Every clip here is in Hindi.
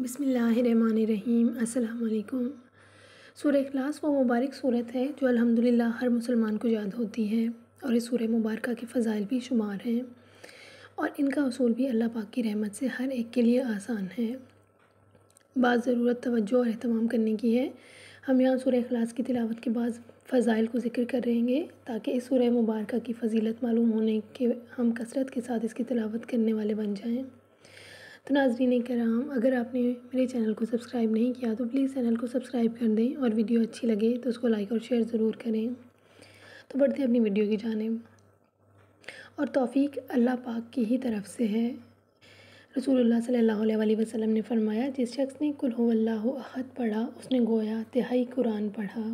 बिसमीम् अल्लाम सूर्य अखलास वो मुबारक सूरत है जो अल्हम्दुलिल्लाह हर मुसलमान को याद होती है और इस सूर मुबारक के फ़ज़ाइल भी शुमार हैं और इनका असूल भी अल्लाह पाक की रहमत से हर एक के लिए आसान है बात ज़रूरत तवज्जो और अहतमाम करने की है हम यहाँ सूर अखलास की तिलावत के बाद फ़ज़ाइल को जिक्र करेंगे ताकि इस सुर मुबारक की फजीलत मालूम होने के हम कसरत के साथ इसकी तिलावत करने वाले बन जाएँ तो नाजरीन कराम अगर आपने मेरे चैनल को सब्सक्राइब नहीं किया तो प्लीज़ चैनल को सब्सक्राइब कर दें और वीडियो अच्छी लगे तो उसको लाइक और शेयर ज़रूर करें तो बढ़ते अपनी वीडियो की जानब और तौफीक अल्लाह पाक की ही तरफ से है रसूलुल्लाह सल्लल्लाहु अलैहि वसल्लम ने फरमाया जिस शख्स ने कुल अहद पढ़ा उसने गोया तिहाई कुरान पढ़ा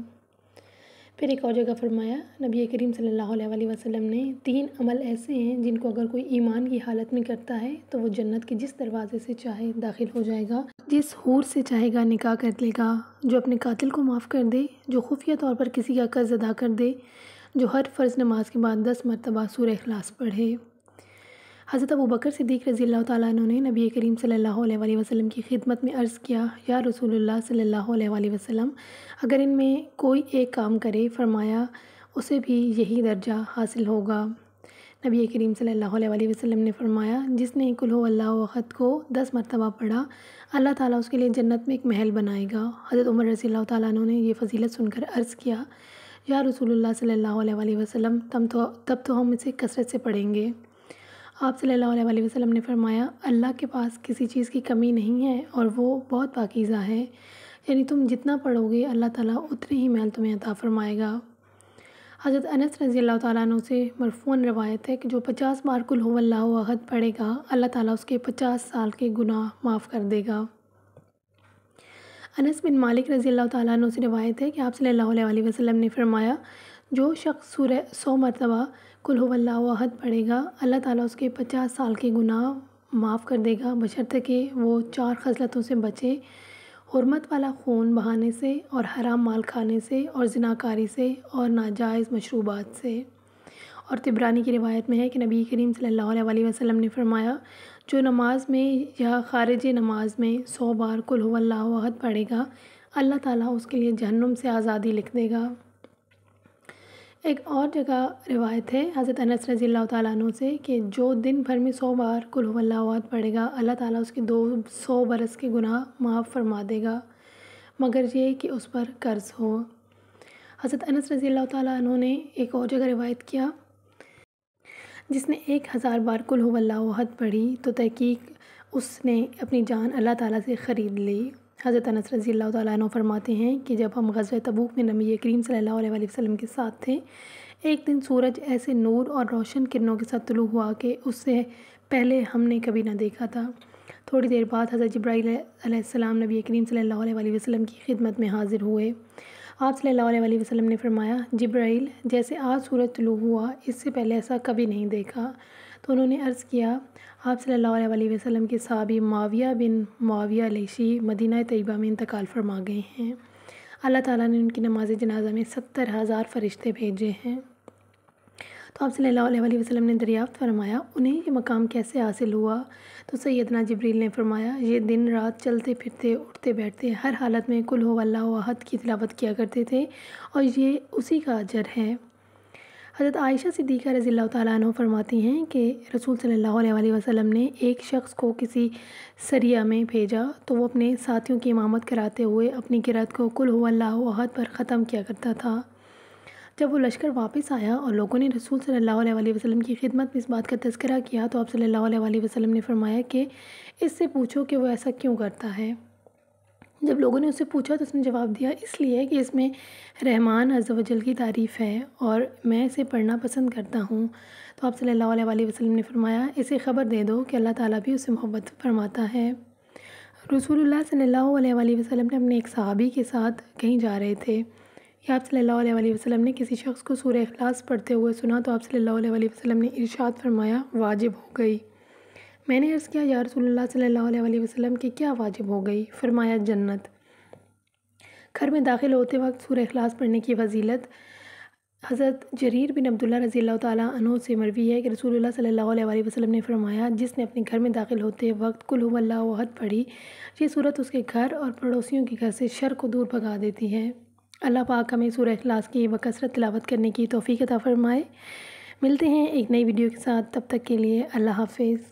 फिर एक और जगह फरमाया नबी करीम सल्लल्लाहु अलैहि वसल्लम ने तीन अमल ऐसे हैं जिनको अगर कोई ईमान की हालत में करता है तो वो जन्नत के जिस दरवाज़े से चाहे दाखिल हो जाएगा जिस हूर से चाहेगा निकाह कर लेगा जो अपने कातिल को माफ़ कर दे जो खुफिया तौर पर किसी का कर्ज अदा कर दे जो हर फ़र्ज़ नमाज के बाद दस मरतबा सूर अखलास पढ़े हज़रत अबू बकर सिद्दीक रज़ी अल्लाह ने नबी करीम सल्लल्लाहु अलैहि वसल्लम की खिदमत में अर्ज़ किया या रसूलुल्लाह सल्लल्लाहु अलैहि वसल्लम अगर इनमें कोई एक काम करे फरमाया उसे भी यही दर्जा हासिल होगा नबी करीम सल्लल्लाहु अलैहि वसल्लम ने फरमाया जिसने कुल अल्लाहद को दस मरतबा पढ़ा अल्लाह ताला उसके लिए जन्नत में एक महल बनाएगा हज़रत उमर अल्लाह तु ने यह फजीलत सुनकर अर्ज़ किया या रसूलुल्लाह सल्लल्लाहु अलैहि वसल्लम तब तो तब तो हम इसे कसरत से पढ़ेंगे आप सल्ला वसम ने फरमाया अल्लाह के पास किसी चीज़ की कमी नहीं है और वो बहुत पाकिज़ा है यानी तुम जितना पढ़ोगे अल्लाह ताला उतनी ही मैल तुम्हें अता फ़रमाएगा हज़रत अनस रज़ी अल्लाह ताली से मरफून रवायत है कि जो पचास बार कुल होल्लाहद पढ़ेगा अल्लाह ताला उसके पचास साल के गुनाह माफ़ कर देगा अनस बिन मालिक रज़ी अल्लाह ताली से रवायत है कि आप सल्ला वसम ने फरमाया जो शख्स सूर्य सौ मरतबा कुलहद पढ़ेगा अल्लाह ताला उसके पचास साल के गुनाह माफ़ कर देगा बशर्त के वो चार खसलतों से बचे हरमत वाला खून बहाने से और हराम माल खाने से और जनाकारी से और नाजायज़ मशरूबात से और तिबरानी की रिवायत में है कि नबी करीम सल्लल्लाहु अलैहि वसल्लम ने फरमाया जो नमाज में या खारिज नमाज में सौ बार कुल पढ़ेगा अल्लाह ताला उसके लिए जहन्नुम से आज़ादी लिख देगा एक और जगह रिवायत है हज़रत अनस रज़ी अल्लाह से कि जो दिन भर में सौ बार कुल्हवल्लावाद पढ़ेगा अल्लाह ताला उसके दो सौ बरस के गुनाह माफ़ फरमा देगा मगर ये कि उस पर कर्ज़ हो हज़रत अनस रज़ी अल्लाह तु ने एक और जगह रिवायत किया जिसने एक हज़ार बार कुल पढ़ी तो तहकीक उसने अपनी जान अल्लाह ताली से ख़रीद ली हज़रत अनस रज़ी अल्लाह फरमाते हैं कि जब हम गज़ तबूक में नबी करीम सल्लल्लाहु अलैहि वसल्लम के साथ थे एक दिन सूरज ऐसे नूर और रोशन किरणों के साथ तुलू हुआ कि उससे पहले हमने कभी ना देखा था थोड़ी देर बाद हज़रत जब्राईसम नबी करीम सल्ला वसम की खिदमत में हाज़िर हुए आप सल्ला वसम ने फरमाया जब्राइल जैसे आज सूरज तुलू हुआ इससे पहले ऐसा कभी नहीं देखा तो उन्होंने अर्ज़ किया आप सल्लल्लाहु अलैहि वसल्लम के साहबी माविया बिन माविया लेशी मदीना तयबा में इंतकाल फरमा गए हैं अल्लाह ताला ने उनकी नमाज जनाजा में सत्तर हज़ार फरिश्ते भेजे हैं तो आप सल्लल्लाहु अलैहि वसल्लम ने दरियाफ़त फरमाया उन्हें ये मकाम कैसे हासिल हुआ तो सैदना जबरील ने फरमाया ये दिन रात चलते फिरते उठते बैठते हर हालत में कुल हो अल्लाह अहद की तिलावत किया करते थे और ये उसी का अजर है हज़रत आयशा सिद्दीक़ा रज़ी तैन फरमाती हैं कि रसूल सल्ला वसलम ने एक शख्स को किसी सरिया में भेजा तो वो अपने साथियों की इमामत कराते हुए अपनी किरत को कुल अल्लाह पर ख़त्म किया करता था जब वो लश्कर वापस आया और लोगों ने रसूल सल्ला वसलम की खिदमत में इस बात का तस्करा किया तो आप सल्ला वसलम ने फरमाया कि इससे पूछो कि वह ऐसा क्यों करता है जब लोगों ने उससे पूछा तो उसने जवाब दिया इसलिए कि इसमें रहमान अज़वजल की तारीफ़ है और मैं इसे पढ़ना पसंद करता हूँ तो आप सल्लल्लाहु अलैहि वसल्लम ने फरमाया इसे ख़बर दे दो कि अल्लाह ताला भी उसे मोहब्बत फरमाता है रसूलुल्लाह सल्लल्लाहु अलैहि वसल्लम ने अपने एक सहाबी के साथ कहीं जा रहे थे या आप सल्लल्लाहु अलैहि वसल्लम ने किसी शख्स को सूर्य अखलास पढ़ते हुए सुना तो आप सल्लल्लाहु अलैहि वसल्लम ने इरशाद फरमाया वाजिब हो गई मैंने अर्ज़ किया या रसोल्ला सल्लल्लाहु की क्या वाजिब हो गई फरमाया जन्नत घर में दाखिल होते वक्त सूर अखलास पढ़ने की वजीलत हज़रत जरीर बिन अब्दुल्ला रज़ी तु से मरवी है कि रसूलुल्लाह सल्लल्लाहु अलैहि वसल्लम ने फरमाया जिसने अपने घर में दाखिल होते वक्त कुल वहद पढ़ी ये सूरत उसके घर और पड़ोसियों के घर से शर को दूर भगा देती है अल्लाह पाक हमें सूर्य अखलास की बकसरत तलावत करने की तोफ़ी अता फ़रमाए मिलते हैं एक नई वीडियो के साथ तब तक के लिए अल्लाह हाफिज़